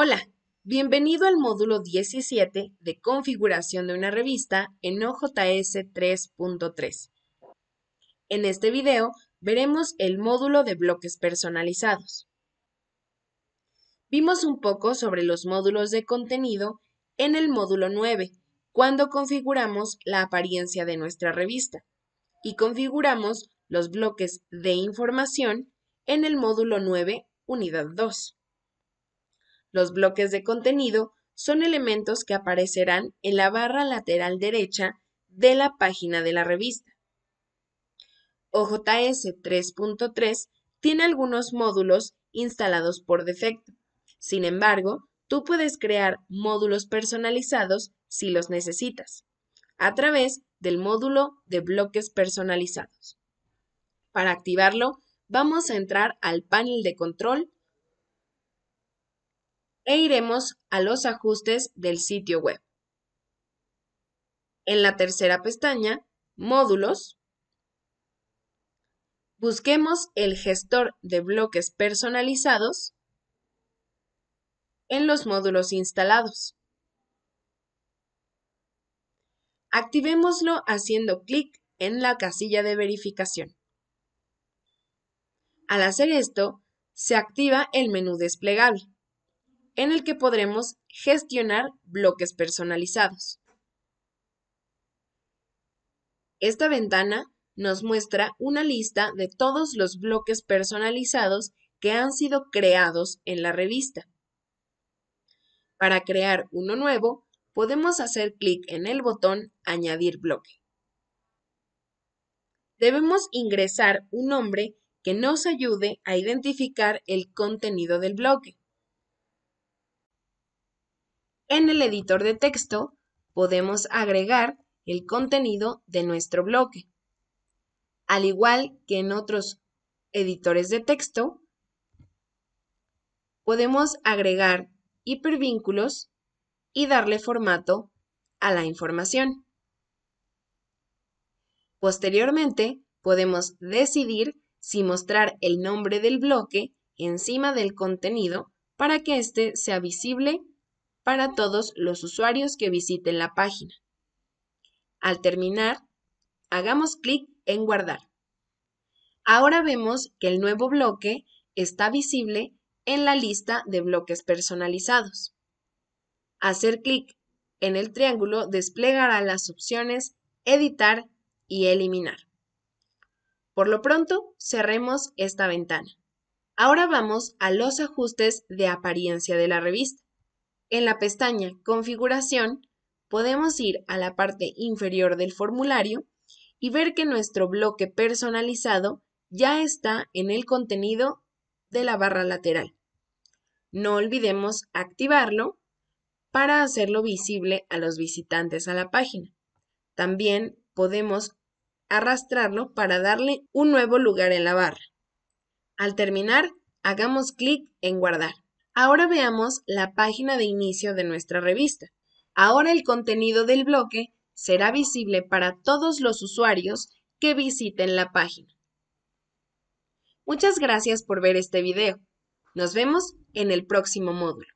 Hola, bienvenido al módulo 17 de configuración de una revista en OJS 3.3. En este video veremos el módulo de bloques personalizados. Vimos un poco sobre los módulos de contenido en el módulo 9, cuando configuramos la apariencia de nuestra revista y configuramos los bloques de información en el módulo 9, unidad 2. Los bloques de contenido son elementos que aparecerán en la barra lateral derecha de la página de la revista. OJS 3.3 tiene algunos módulos instalados por defecto. Sin embargo, tú puedes crear módulos personalizados si los necesitas, a través del módulo de bloques personalizados. Para activarlo, vamos a entrar al panel de control e iremos a los ajustes del sitio web. En la tercera pestaña, módulos, busquemos el gestor de bloques personalizados en los módulos instalados. Activémoslo haciendo clic en la casilla de verificación. Al hacer esto, se activa el menú desplegable en el que podremos gestionar bloques personalizados. Esta ventana nos muestra una lista de todos los bloques personalizados que han sido creados en la revista. Para crear uno nuevo, podemos hacer clic en el botón Añadir bloque. Debemos ingresar un nombre que nos ayude a identificar el contenido del bloque. En el editor de texto podemos agregar el contenido de nuestro bloque. Al igual que en otros editores de texto, podemos agregar hipervínculos y darle formato a la información. Posteriormente, podemos decidir si mostrar el nombre del bloque encima del contenido para que éste sea visible para todos los usuarios que visiten la página. Al terminar, hagamos clic en Guardar. Ahora vemos que el nuevo bloque está visible en la lista de bloques personalizados. Hacer clic en el triángulo desplegará las opciones Editar y Eliminar. Por lo pronto, cerremos esta ventana. Ahora vamos a los ajustes de apariencia de la revista. En la pestaña Configuración podemos ir a la parte inferior del formulario y ver que nuestro bloque personalizado ya está en el contenido de la barra lateral. No olvidemos activarlo para hacerlo visible a los visitantes a la página. También podemos arrastrarlo para darle un nuevo lugar en la barra. Al terminar, hagamos clic en guardar. Ahora veamos la página de inicio de nuestra revista. Ahora el contenido del bloque será visible para todos los usuarios que visiten la página. Muchas gracias por ver este video. Nos vemos en el próximo módulo.